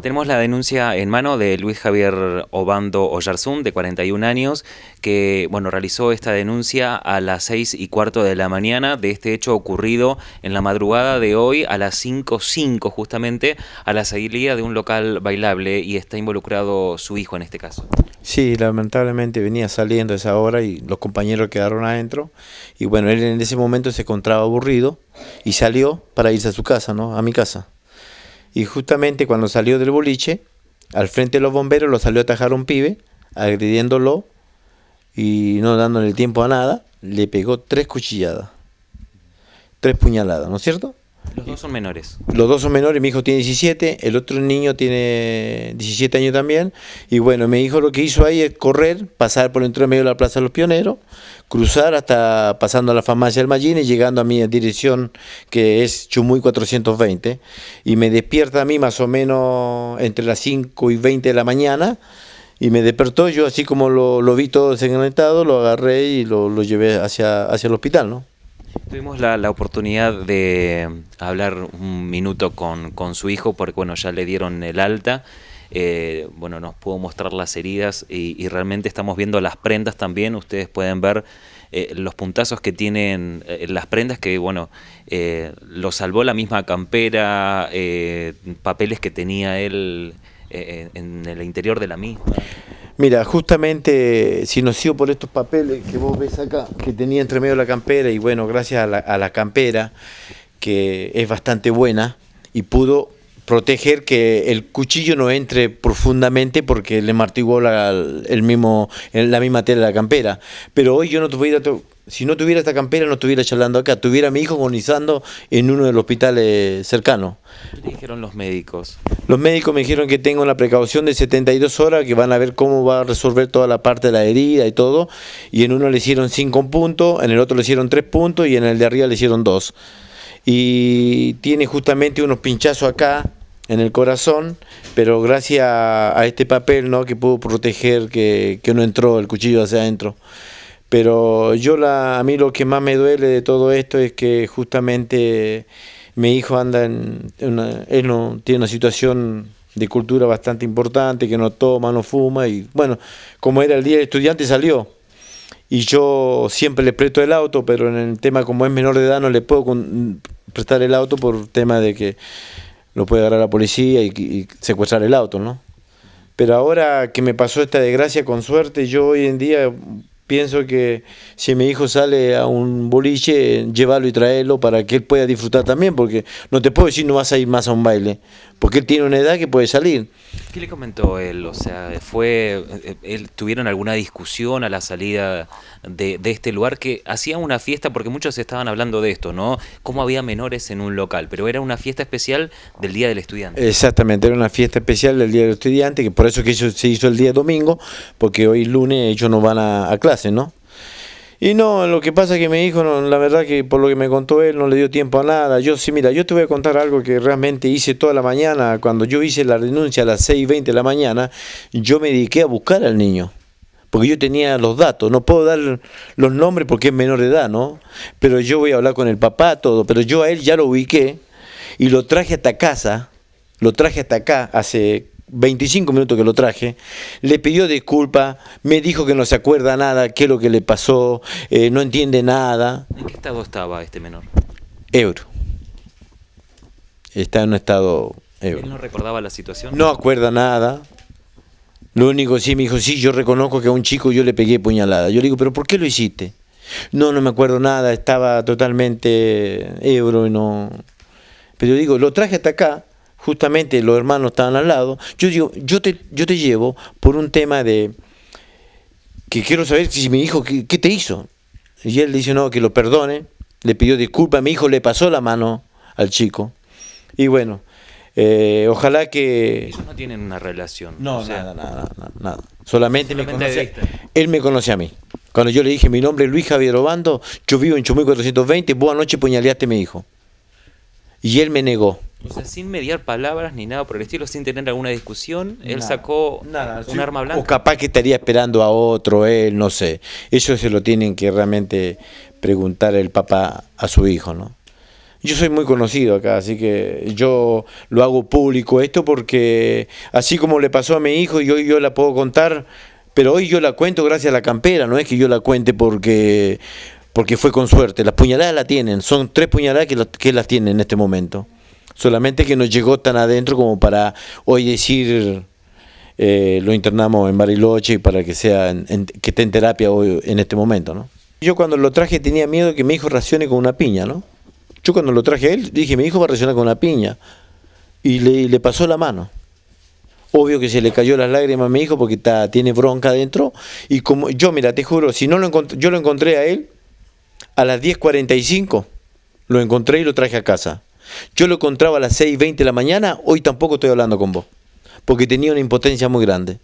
Tenemos la denuncia en mano de Luis Javier Obando Oyarzún, de 41 años, que bueno, realizó esta denuncia a las 6 y cuarto de la mañana de este hecho ocurrido en la madrugada de hoy a las 5.05 justamente a la salida de un local bailable y está involucrado su hijo en este caso. Sí, lamentablemente venía saliendo a esa hora y los compañeros quedaron adentro y bueno, él en ese momento se encontraba aburrido y salió para irse a su casa, ¿no? A mi casa. Y justamente cuando salió del boliche, al frente de los bomberos lo salió a atajar un pibe, agrediéndolo y no dándole tiempo a nada, le pegó tres cuchilladas, tres puñaladas, ¿no es cierto? Los dos son menores. Los dos son menores, mi hijo tiene 17, el otro niño tiene 17 años también. Y bueno, mi hijo lo que hizo ahí es correr, pasar por el entorno medio de la Plaza de los Pioneros, cruzar hasta pasando a la farmacia del Magín y llegando a mi dirección que es Chumuy 420. Y me despierta a mí más o menos entre las 5 y 20 de la mañana. Y me despertó, yo así como lo, vi todo desenganetado, lo agarré y lo, lo llevé hacia, hacia el hospital, ¿no? Tuvimos la, oportunidad de hablar un minuto con, su hijo, porque bueno, ya le dieron el alta. Eh, bueno, nos pudo mostrar las heridas y, realmente estamos viendo las prendas también. Ustedes pueden ver eh, los puntazos que tienen eh, las prendas, que bueno, lo salvó la misma campera, papeles que tenía él en el interior de la misma. Mira, justamente, si no sigo por estos papeles que vos ves acá, que tenía entre medio la campera, y bueno, gracias a la, a la campera, que es bastante buena, y pudo proteger que el cuchillo no entre profundamente porque le martiguó la, el mismo, la misma tela de la campera. Pero hoy yo no te voy a si no tuviera esta campera no estuviera charlando acá, tuviera a mi hijo agonizando en uno de los hospitales cercanos. ¿Qué dijeron los médicos? Los médicos me dijeron que tengo una precaución de 72 horas, que van a ver cómo va a resolver toda la parte de la herida y todo, y en uno le hicieron 5 puntos, en el otro le hicieron 3 puntos y en el de arriba le hicieron 2. Y tiene justamente unos pinchazos acá en el corazón, pero gracias a este papel ¿no? que pudo proteger que, que no entró el cuchillo hacia adentro. Pero yo la, a mí lo que más me duele de todo esto es que justamente mi hijo anda en él no, tiene una situación de cultura bastante importante, que no toma, no fuma, y bueno, como era el día del estudiante salió. Y yo siempre le presto el auto, pero en el tema como es menor de edad no le puedo prestar el auto por tema de que lo puede agarrar la policía y, y, secuestrar el auto, ¿no? Pero ahora que me pasó esta desgracia, con suerte, yo hoy en día Pienso que si mi hijo sale a un boliche, llévalo y traerlo para que él pueda disfrutar también, porque no te puedo decir no vas a ir más a un baile, porque él tiene una edad que puede salir. ¿Qué le comentó él? O sea, fue, eh, él, ¿tuvieron alguna discusión a la salida de, este lugar que hacía una fiesta? Porque muchos estaban hablando de esto, ¿no? Cómo había menores en un local, pero era una fiesta especial del Día del Estudiante. Exactamente, era una fiesta especial del Día del Estudiante, que por eso que se hizo el día domingo, porque hoy lunes ellos no van a, a clase. ¿no? Y no, lo que pasa es que me dijo la verdad que por lo que me contó él, no le dio tiempo a nada. Yo sí, mira, yo te voy a contar algo que realmente hice toda la mañana. Cuando yo hice la renuncia a las 6.20 de la mañana, yo me dediqué a buscar al niño porque yo tenía los datos, no puedo dar los nombres porque es menor de edad, ¿no? Pero yo voy a hablar con el papá, todo, pero yo a él ya lo ubiqué y lo traje hasta casa, lo traje hasta acá hace 25 minutos que lo traje, le pidió disculpas, me dijo que no se acuerda nada, qué es lo que le pasó, eh, no entiende nada. ¿En qué estado estaba este menor? Euro. Está en un estado euro. ¿Él no recordaba la situación? No acuerda nada. Lo único sí me dijo, sí, yo reconozco que a un chico yo le pegué puñalada. Yo le digo, pero ¿por qué lo hiciste? No, no me acuerdo nada, estaba totalmente euro y no... Pero yo digo, lo traje hasta acá, justamente los hermanos estaban al lado, yo digo, yo te, yo te llevo por un tema de que quiero saber si mi hijo, ¿qué, te hizo? Y él dice, no, que lo perdone, le pidió disculpas, mi hijo le pasó la mano al chico. Y bueno, eh, ojalá que... Ellos no tienen una relación. No, nada, nada, nada, Solamente, me conoce, él me conoce a mí. Cuando yo le dije, mi nombre es Luis Javier Obando, yo vivo en Chumil 420, vos anoche puñaleaste a mi hijo. Y él me negó sin mediar palabras ni nada por el estilo, sin tener alguna discusión, él sacó un arma blanca. O capaz que estaría esperando a otro, él, no sé. eso se lo tienen que realmente preguntar el papá a su hijo, ¿no? Yo soy muy conocido acá, así que yo lo hago público esto porque así como le pasó a mi hijo y hoy yo la puedo contar, pero hoy yo la cuento gracias a la campera, no es que yo la cuente porque porque fue con suerte. Las puñaladas la tienen, son tres puñaladas que, él que las tienen en este momento. Solamente que nos llegó tan adentro como para hoy decir eh, lo internamos en Bariloche y para que sea que esté en terapia hoy en este momento, ¿no? Yo cuando lo traje tenía miedo que mi hijo reaccione con una piña, ¿no? Yo cuando lo traje a él dije, mi hijo va a reaccionar con una piña. Y le, pasó la mano. Obvio que se le cayó las lágrimas a mi hijo porque está, tiene bronca adentro. Y como yo, mira, te juro, si no lo yo lo encontré a él a las 10.45. Lo encontré y lo traje a casa. Yo lo encontraba a las 6.20 de la mañana, hoy tampoco estoy hablando con vos, porque tenía una impotencia muy grande.